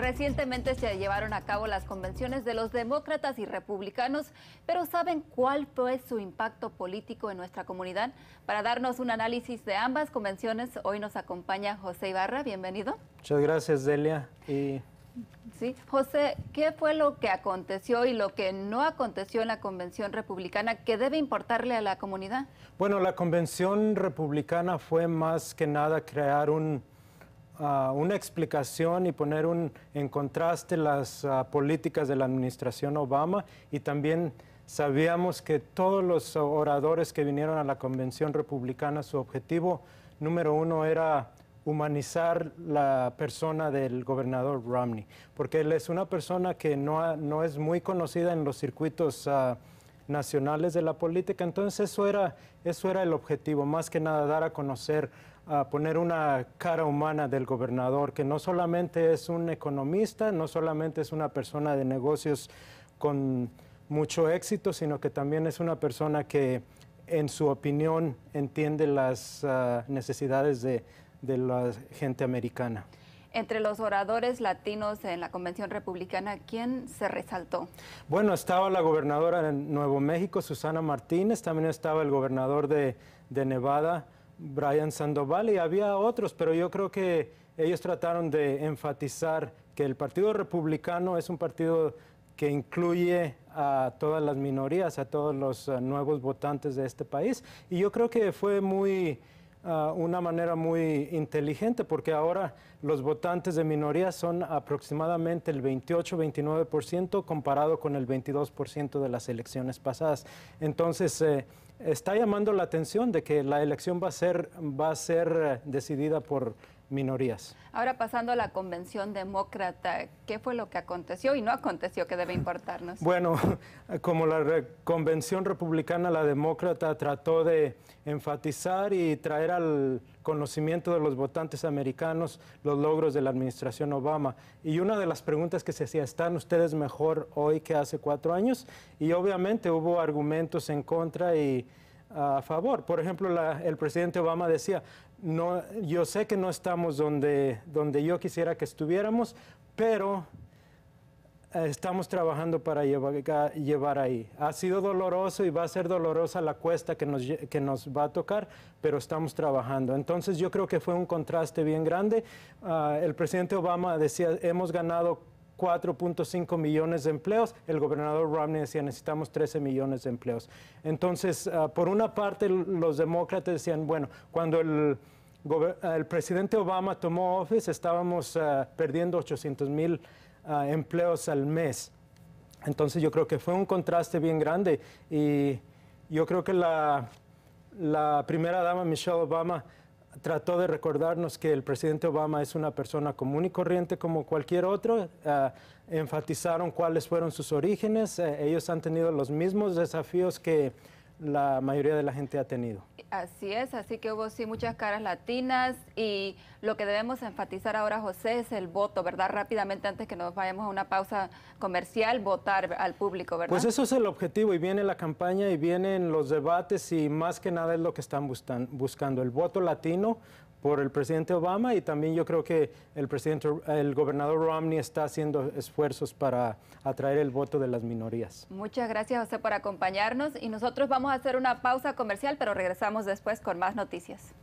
Recientemente se llevaron a cabo las convenciones de los demócratas y republicanos, pero ¿saben cuál fue su impacto político en nuestra comunidad? Para darnos un análisis de ambas convenciones, hoy nos acompaña José Ibarra, bienvenido. Muchas gracias, Delia. Y... Sí, José, ¿qué fue lo que aconteció y lo que no aconteció en la Convención Republicana que debe importarle a la comunidad? Bueno, la Convención Republicana fue más que nada crear un una explicación y poner en contraste las ah, políticas de la administración Obama y también sabíamos que todos los oradores que vinieron a la convención republicana, su objetivo número uno era humanizar la persona del gobernador Romney, porque él es una persona que no, es muy conocida en los circuitos ah, nacionales de la política, entonces eso era, eso era el objetivo, más que nada dar a conocer a poner una cara humana del gobernador, que no solamente es un economista, no solamente es una persona de negocios con mucho éxito, sino que también es una persona que en su opinión entiende las ah, necesidades de, de la gente americana. Entre los oradores latinos en la Convención Republicana, ¿quién se resaltó? Bueno, estaba la gobernadora de Nuevo México, Susana Martínez, también estaba el gobernador de, de Nevada, Brian Sandoval y había otros, pero yo creo que ellos trataron de enfatizar que el Partido Republicano es un partido que incluye a todas las minorías, a todos los eh, nuevos votantes de este país. Y yo creo que fue muy una manera muy inteligente, porque ahora los votantes de minoría son aproximadamente el 28-29% comparado con el 22% de las elecciones pasadas. Entonces, eh, está llamando la atención de que la elección va a ser, va a ser eh, decidida por minorías. Ahora pasando a la convención demócrata, ¿qué fue lo que aconteció y no aconteció que debe importarnos? Bueno, como la convención republicana, la demócrata trató de enfatizar y traer al conocimiento de los votantes americanos los logros de la administración Obama. Y una de las preguntas que se hacía, ¿están ustedes mejor hoy que hace cuatro años? Y obviamente hubo argumentos en contra y a favor. Por ejemplo, el presidente Obama decía, no, yo sé que no estamos donde, donde yo quisiera que estuviéramos, pero eh, estamos trabajando para llevar, llevar, ahí. Ha sido doloroso y va a ser dolorosa la cuesta que nos, nos va a tocar, pero estamos trabajando. Entonces yo creo que fue un contraste bien grande. Ah, el presidente Obama decía, hemos ganado 4.5 millones de empleos. El gobernador Romney decía, necesitamos 13 millones de empleos. Entonces, ah, por una parte, los demócratas decían, bueno, cuando el, presidente Obama tomó office, estábamos ah, perdiendo 800 mil ah, empleos al mes. Entonces, yo creo que fue un contraste bien grande y yo creo que la primera dama, Michelle Obama, trató de recordarnos que el presidente Obama es una persona común y corriente como cualquier otro. Eh, enfatizaron cuáles fueron sus orígenes. Eh, ellos han tenido los mismos desafíos que la mayoría de la gente ha tenido. Así es, así que hubo sí muchas caras latinas y lo que debemos enfatizar ahora, José, es el voto, ¿verdad? Rápidamente, antes que nos vayamos a una pausa comercial, votar al público, ¿verdad? Pues eso es el objetivo y viene la campaña y vienen los debates y más que nada es lo que están buscando, el voto latino, por el presidente Obama y también yo creo que el presidente, el gobernador Romney está haciendo esfuerzos para atraer el voto de las minorías. Muchas gracias José por acompañarnos y nosotros vamos a hacer una pausa comercial, pero regresamos después con más noticias.